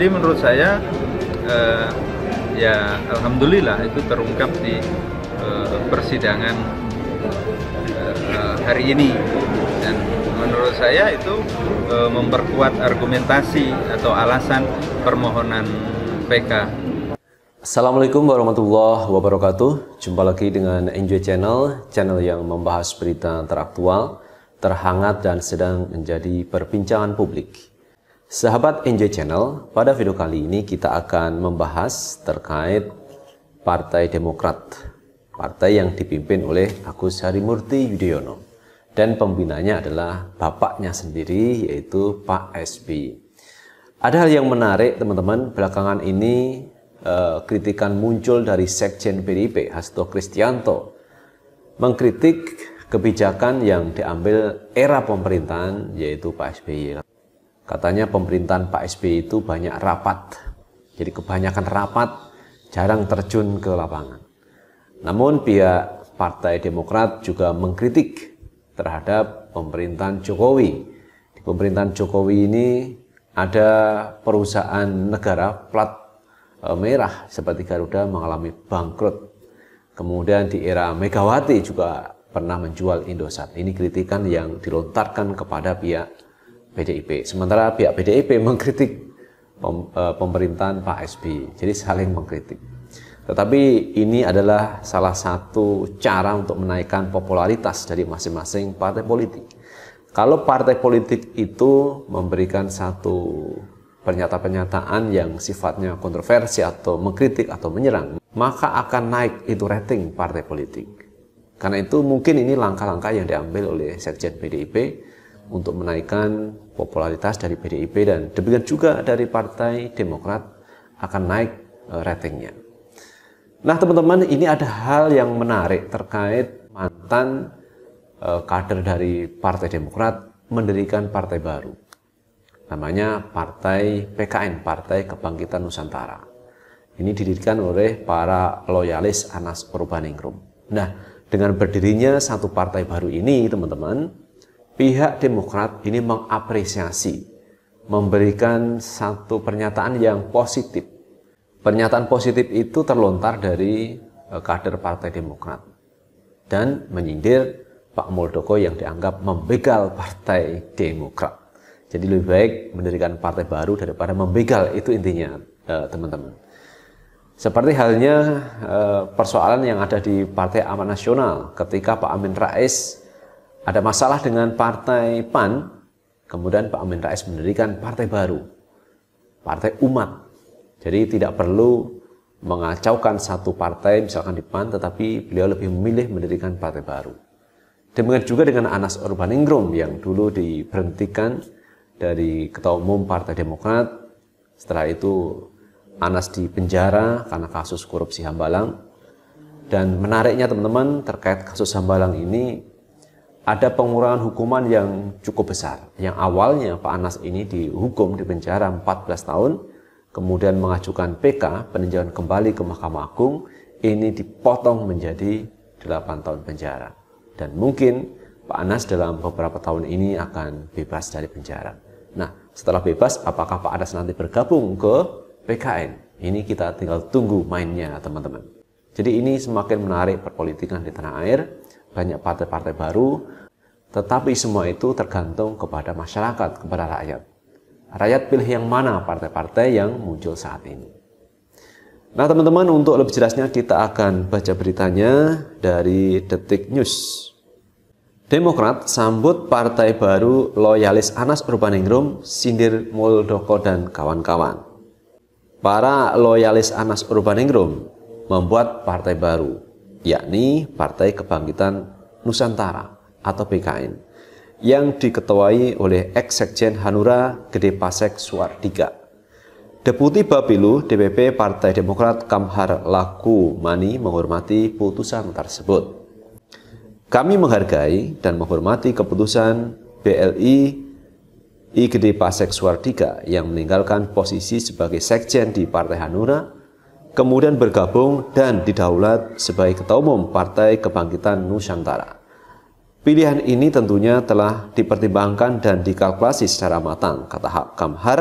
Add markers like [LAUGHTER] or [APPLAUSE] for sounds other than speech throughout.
jadi menurut saya eh, ya alhamdulillah itu terungkap di eh, persidangan eh, hari ini dan menurut saya itu eh, memperkuat argumentasi atau alasan permohonan PK. Assalamualaikum warahmatullahi wabarakatuh. Jumpa lagi dengan Enjoy Channel, channel yang membahas berita teraktual, terhangat dan sedang menjadi perbincangan publik. Sahabat NJ Channel, pada video kali ini kita akan membahas terkait Partai Demokrat, partai yang dipimpin oleh Agus Harimurti Yudhoyono dan pembinanya adalah bapaknya sendiri yaitu Pak SB. Ada hal yang menarik teman-teman, belakangan ini eh, kritikan muncul dari Sekjen PDIP Hasto Kristianto mengkritik kebijakan yang diambil era pemerintahan yaitu Pak SBY. Katanya pemerintahan Pak SBY itu banyak rapat. Jadi kebanyakan rapat, jarang terjun ke lapangan. Namun pihak Partai Demokrat juga mengkritik terhadap pemerintahan Jokowi. Di pemerintahan Jokowi ini ada perusahaan negara plat e, merah seperti Garuda mengalami bangkrut. Kemudian di era Megawati juga pernah menjual Indosat. Ini kritikan yang dilontarkan kepada pihak PDIP. Sementara pihak PDIP [LAUGHS] mengkritik e, pemerintahan Pak SBY. Jadi saling mengkritik. Tetapi ini adalah salah satu cara untuk menaikkan popularitas dari masing-masing partai politik. Kalau partai politik itu memberikan satu pernyataan-pernyataan yang sifatnya kontroversi atau mengkritik atau menyerang, maka akan naik itu rating partai politik. Karena itu mungkin ini langkah-langkah yang diambil oleh Sekjen PDIP untuk menaikkan popularitas dari PDIP dan demikian juga dari Partai Demokrat akan naik e, ratingnya. Nah teman-teman ini ada hal yang menarik terkait mantan e, kader dari Partai Demokrat mendirikan partai baru. Namanya Partai PKN, Partai Kebangkitan Nusantara. Ini didirikan oleh para loyalis Anas Urbaningrum. Nah, dengan berdirinya satu partai baru ini, teman-teman, pihak Demokrat ini mengapresiasi, memberikan satu pernyataan yang positif. Pernyataan positif itu terlontar dari e, kader Partai Demokrat dan menyindir Pak Muldoko yang dianggap membegal Partai Demokrat. Jadi lebih baik mendirikan partai baru daripada membegal itu intinya e, teman-teman. Seperti halnya e, persoalan yang ada di Partai Aman Nasional ketika Pak Amin Rais ada masalah dengan partai PAN, kemudian Pak Amin Rais mendirikan partai baru, partai umat. Jadi tidak perlu mengacaukan satu partai, misalkan di PAN, tetapi beliau lebih memilih mendirikan partai baru. Demikian juga dengan Anas Urbaningrum yang dulu diberhentikan dari Ketua Umum Partai Demokrat. Setelah itu Anas dipenjara karena kasus korupsi Hambalang. Dan menariknya teman-teman terkait kasus Hambalang ini ada pengurangan hukuman yang cukup besar. Yang awalnya Pak Anas ini dihukum di penjara 14 tahun, kemudian mengajukan PK, peninjauan kembali ke Mahkamah Agung, ini dipotong menjadi 8 tahun penjara. Dan mungkin Pak Anas dalam beberapa tahun ini akan bebas dari penjara. Nah, setelah bebas, apakah Pak Anas nanti bergabung ke PKN? Ini kita tinggal tunggu mainnya, teman-teman. Jadi ini semakin menarik perpolitikan di tanah air banyak partai-partai baru, tetapi semua itu tergantung kepada masyarakat, kepada rakyat. Rakyat pilih yang mana partai-partai yang muncul saat ini. Nah teman-teman untuk lebih jelasnya kita akan baca beritanya dari Detik News. Demokrat sambut partai baru loyalis Anas Urbaningrum, sindir Muldoko dan kawan-kawan. Para loyalis Anas Urbaningrum membuat partai baru yakni Partai Kebangkitan Nusantara atau PKN yang diketuai oleh ex Hanura Gede Pasek Suardiga. Deputi Bapilu DPP Partai Demokrat Kamhar Laku Mani menghormati putusan tersebut. Kami menghargai dan menghormati keputusan BLI I Gede Pasek Suardika yang meninggalkan posisi sebagai sekjen di Partai Hanura kemudian bergabung dan didaulat sebagai Ketua Umum Partai Kebangkitan Nusantara. Pilihan ini tentunya telah dipertimbangkan dan dikalkulasi secara matang, kata Hak Kamhar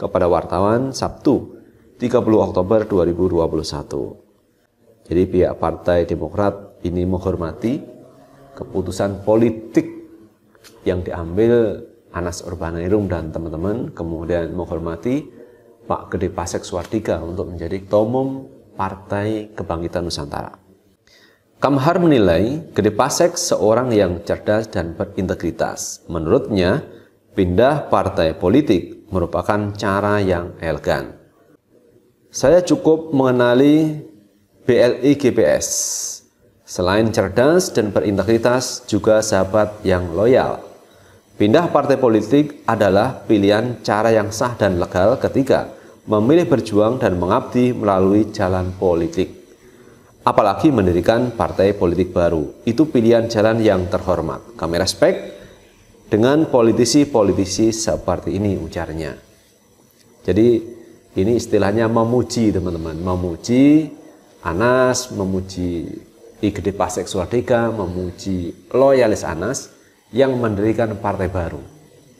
kepada wartawan Sabtu 30 Oktober 2021. Jadi pihak Partai Demokrat ini menghormati keputusan politik yang diambil Anas Urbanairum dan teman-teman, kemudian menghormati Pak Gede Pasek Suwardika untuk menjadi Tomum Partai Kebangkitan Nusantara. Kamhar menilai Gede Pasek seorang yang cerdas dan berintegritas. Menurutnya, pindah partai politik merupakan cara yang elegan. Saya cukup mengenali BLI GPS. Selain cerdas dan berintegritas, juga sahabat yang loyal Pindah partai politik adalah pilihan cara yang sah dan legal ketika memilih berjuang dan mengabdi melalui jalan politik. Apalagi mendirikan partai politik baru, itu pilihan jalan yang terhormat. Kami respect dengan politisi-politisi seperti ini ujarnya. Jadi ini istilahnya memuji teman-teman, memuji Anas, memuji Igede Pasek Suardega, memuji loyalis Anas, yang mendirikan partai baru.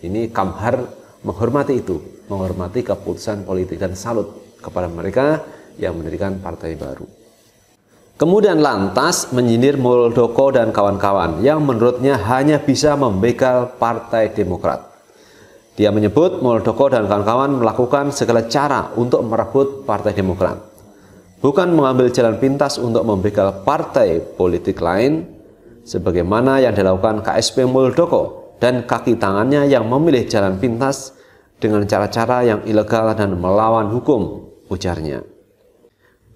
Ini Kamhar menghormati itu, menghormati keputusan politik dan salut kepada mereka yang mendirikan partai baru. Kemudian lantas menyindir Muldoko dan kawan-kawan yang menurutnya hanya bisa membegal Partai Demokrat. Dia menyebut Muldoko dan kawan-kawan melakukan segala cara untuk merebut Partai Demokrat. Bukan mengambil jalan pintas untuk membegal partai politik lain, sebagaimana yang dilakukan KSP Muldoko dan kaki tangannya yang memilih jalan pintas dengan cara-cara yang ilegal dan melawan hukum, ujarnya.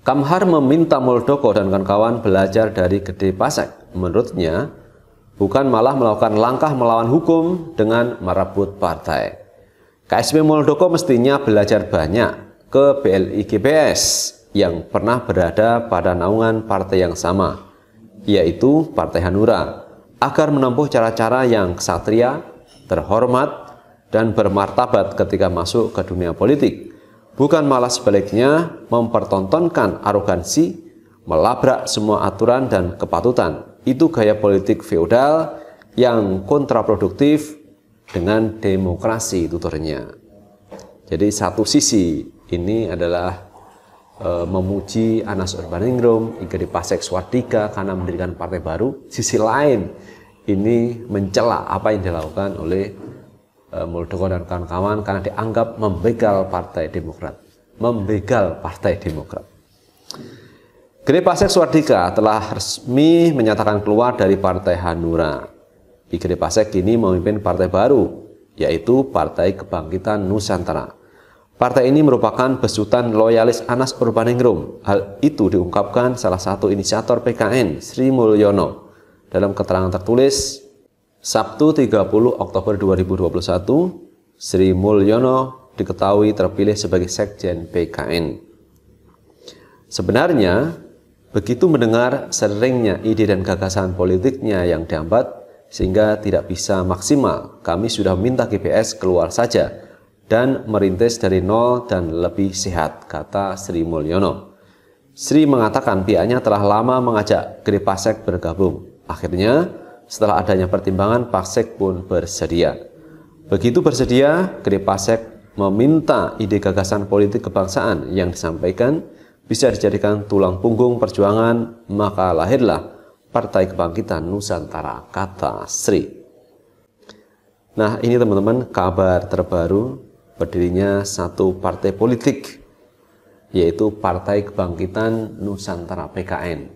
Kamhar meminta Muldoko dan kawan-kawan belajar dari Gede Pasek. Menurutnya, bukan malah melakukan langkah melawan hukum dengan merebut partai. KSP Muldoko mestinya belajar banyak ke BLI GBS yang pernah berada pada naungan partai yang sama, yaitu Partai Hanura, agar menempuh cara-cara yang kesatria, terhormat, dan bermartabat ketika masuk ke dunia politik. Bukan malah sebaliknya mempertontonkan arogansi, melabrak semua aturan dan kepatutan. Itu gaya politik feodal yang kontraproduktif dengan demokrasi tuturnya. Jadi satu sisi ini adalah Eh, memuji Anas Urbaningrum, Iga Dipasek Swartika karena mendirikan partai baru. Sisi lain ini mencela apa yang dilakukan oleh uh, Muldoko dan kawan-kawan karena dianggap membegal Partai Demokrat. Membegal Partai Demokrat. Gede Pasek Swardika telah resmi menyatakan keluar dari Partai Hanura. Gede Pasek kini memimpin partai baru, yaitu Partai Kebangkitan Nusantara. Partai ini merupakan besutan loyalis Anas Urbaningrum. Hal itu diungkapkan salah satu inisiator PKN, Sri Mulyono, dalam keterangan tertulis Sabtu 30 Oktober 2021, Sri Mulyono diketahui terpilih sebagai Sekjen PKN. Sebenarnya, begitu mendengar seringnya ide dan gagasan politiknya yang dihambat, sehingga tidak bisa maksimal, kami sudah minta GPS keluar saja, dan merintis dari nol dan lebih sehat, kata Sri Mulyono. Sri mengatakan pihaknya telah lama mengajak Gri Pasek bergabung. Akhirnya, setelah adanya pertimbangan, Pasek pun bersedia. Begitu bersedia, Gri Pasek meminta ide gagasan politik kebangsaan yang disampaikan bisa dijadikan tulang punggung perjuangan, maka lahirlah Partai Kebangkitan Nusantara, kata Sri. Nah, ini teman-teman kabar terbaru berdirinya satu partai politik yaitu Partai Kebangkitan Nusantara PKN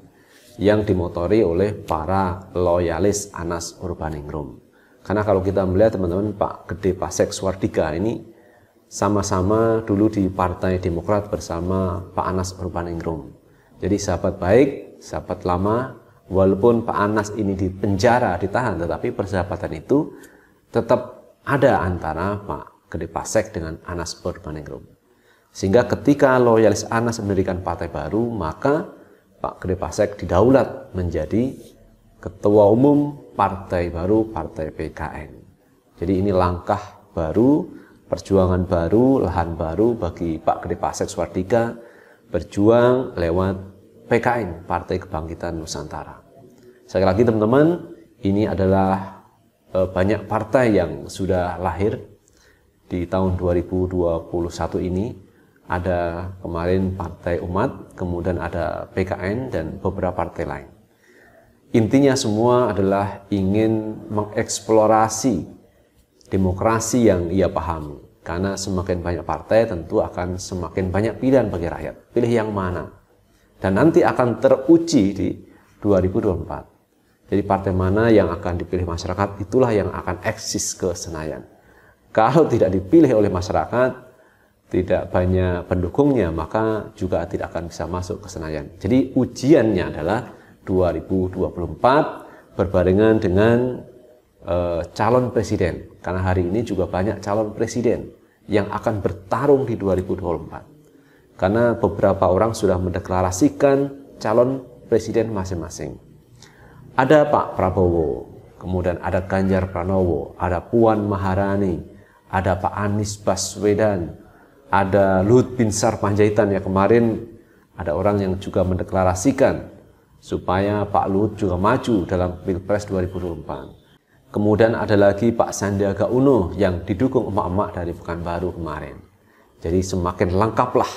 yang dimotori oleh para loyalis Anas Urbaningrum. Karena kalau kita melihat teman-teman Pak Gede Pasek Swardika ini sama-sama dulu di Partai Demokrat bersama Pak Anas Urbaningrum. Jadi sahabat baik, sahabat lama, walaupun Pak Anas ini di penjara ditahan, tetapi persahabatan itu tetap ada antara Pak Gede Pasek dengan Anas Urbaningrum. Sehingga ketika loyalis Anas mendirikan partai baru, maka Pak Gede Pasek didaulat menjadi Ketua Umum Partai Baru Partai PKN. Jadi ini langkah baru, perjuangan baru, lahan baru bagi Pak Gede Pasek Swardika berjuang lewat PKN, Partai Kebangkitan Nusantara. Sekali lagi teman-teman, ini adalah eh, banyak partai yang sudah lahir di tahun 2021 ini ada kemarin Partai Umat, kemudian ada PKN dan beberapa partai lain. Intinya semua adalah ingin mengeksplorasi demokrasi yang ia pahami. Karena semakin banyak partai tentu akan semakin banyak pilihan bagi rakyat. Pilih yang mana? Dan nanti akan teruji di 2024. Jadi partai mana yang akan dipilih masyarakat itulah yang akan eksis ke Senayan. Kalau tidak dipilih oleh masyarakat, tidak banyak pendukungnya, maka juga tidak akan bisa masuk ke Senayan. Jadi ujiannya adalah 2024 berbarengan dengan e, calon presiden. Karena hari ini juga banyak calon presiden yang akan bertarung di 2024. Karena beberapa orang sudah mendeklarasikan calon presiden masing-masing. Ada Pak Prabowo, kemudian ada Ganjar Pranowo, ada Puan Maharani, ada Pak Anies Baswedan, ada Luhut Binsar Panjaitan ya kemarin ada orang yang juga mendeklarasikan supaya Pak Luhut juga maju dalam Pilpres 2024. Kemudian ada lagi Pak Sandiaga Uno yang didukung emak-emak dari Pekanbaru kemarin. Jadi semakin lengkaplah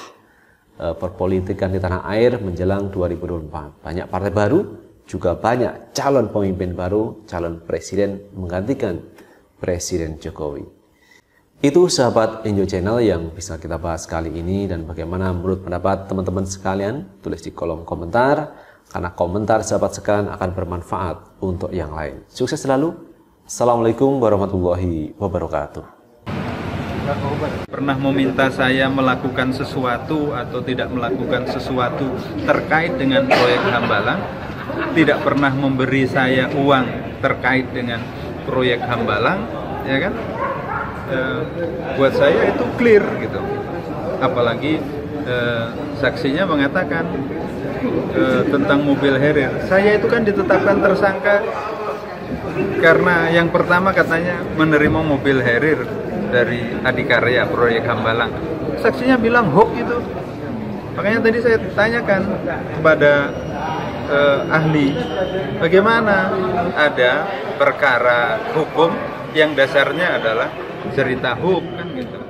eh, perpolitikan di tanah air menjelang 2024. Banyak partai baru, juga banyak calon pemimpin baru, calon presiden menggantikan Presiden Jokowi. Itu sahabat Enjo Channel yang bisa kita bahas kali ini dan bagaimana menurut pendapat teman-teman sekalian tulis di kolom komentar karena komentar sahabat sekalian akan bermanfaat untuk yang lain. Sukses selalu. Assalamualaikum warahmatullahi wabarakatuh. Pernah meminta saya melakukan sesuatu atau tidak melakukan sesuatu terkait dengan proyek Hambalang, tidak pernah memberi saya uang terkait dengan proyek Hambalang, ya kan? Eh, buat saya itu clear gitu apalagi eh, saksinya mengatakan eh, tentang mobil Herir saya itu kan ditetapkan tersangka karena yang pertama katanya menerima mobil Herir dari Adikarya proyek Hambalang saksinya bilang hoax itu makanya tadi saya tanyakan kepada eh, ahli bagaimana ada perkara hukum yang dasarnya adalah cerita hoax kan gitu